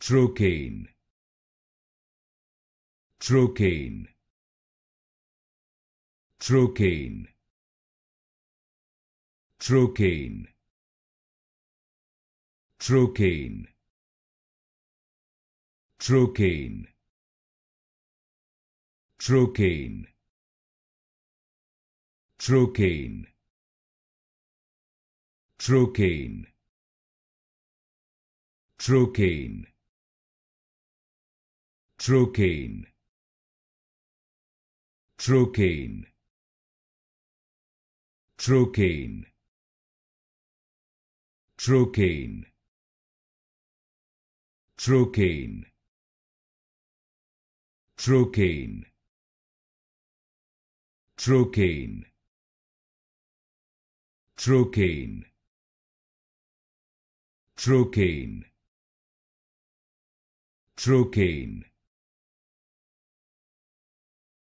Trocaine. Trocaine. Trocaine. Trocaine. Trocaine. Trocaine. Trocaine. Trocaine. Trocaine. Trocaine. Trocaine. Trocaine. Trocaine. Trocaine. Trocaine. Trocaine. Trocaine. Trocaine. Trocaine. Trocaine.